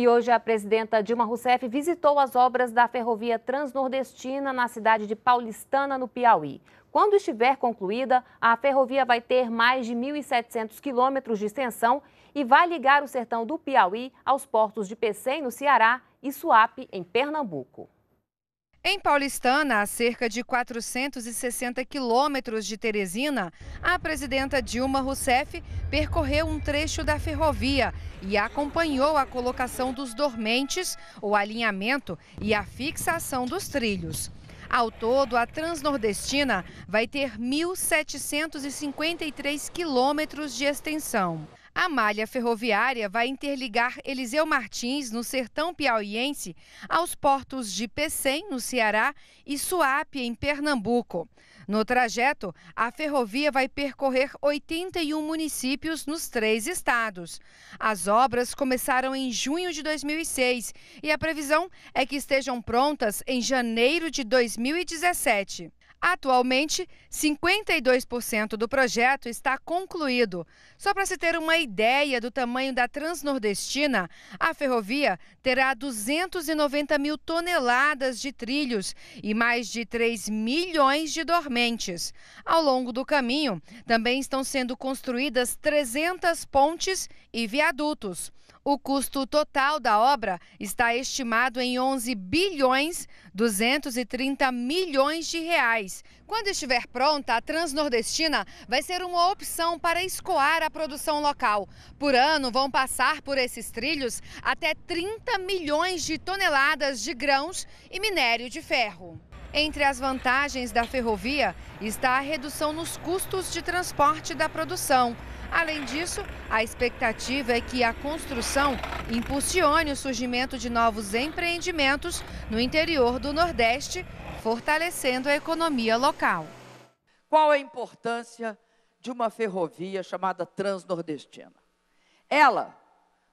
E hoje a presidenta Dilma Rousseff visitou as obras da Ferrovia Transnordestina na cidade de Paulistana, no Piauí. Quando estiver concluída, a ferrovia vai ter mais de 1.700 quilômetros de extensão e vai ligar o sertão do Piauí aos portos de Pecém, no Ceará, e Suape, em Pernambuco. Em Paulistana, a cerca de 460 quilômetros de Teresina, a presidenta Dilma Rousseff percorreu um trecho da ferrovia e acompanhou a colocação dos dormentes, o alinhamento e a fixação dos trilhos. Ao todo, a Transnordestina vai ter 1.753 quilômetros de extensão. A malha ferroviária vai interligar Eliseu Martins, no sertão piauiense, aos portos de Pecém, no Ceará, e Suape, em Pernambuco. No trajeto, a ferrovia vai percorrer 81 municípios nos três estados. As obras começaram em junho de 2006 e a previsão é que estejam prontas em janeiro de 2017. Atualmente, 52% do projeto está concluído. Só para se ter uma ideia do tamanho da Transnordestina, a ferrovia terá 290 mil toneladas de trilhos e mais de 3 milhões de dormentes. Ao longo do caminho, também estão sendo construídas 300 pontes e viadutos. O custo total da obra está estimado em 11 bilhões 230 milhões de reais. Quando estiver pronta, a Transnordestina vai ser uma opção para escoar a produção local. Por ano, vão passar por esses trilhos até 30 milhões de toneladas de grãos e minério de ferro. Entre as vantagens da ferrovia está a redução nos custos de transporte da produção. Além disso, a expectativa é que a construção impulsione o surgimento de novos empreendimentos no interior do Nordeste, fortalecendo a economia local. Qual a importância de uma ferrovia chamada Transnordestina? Ela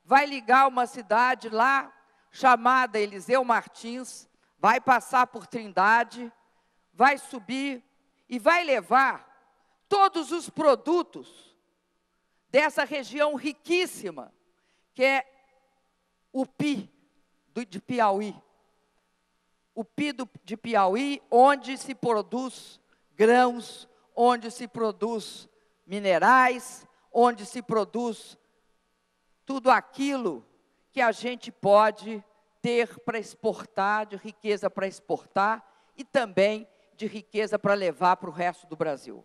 vai ligar uma cidade lá chamada Eliseu Martins vai passar por Trindade, vai subir e vai levar todos os produtos dessa região riquíssima, que é o Pi, do, de Piauí. O Pi do, de Piauí, onde se produz grãos, onde se produz minerais, onde se produz tudo aquilo que a gente pode ter para exportar, de riqueza para exportar e também de riqueza para levar para o resto do Brasil.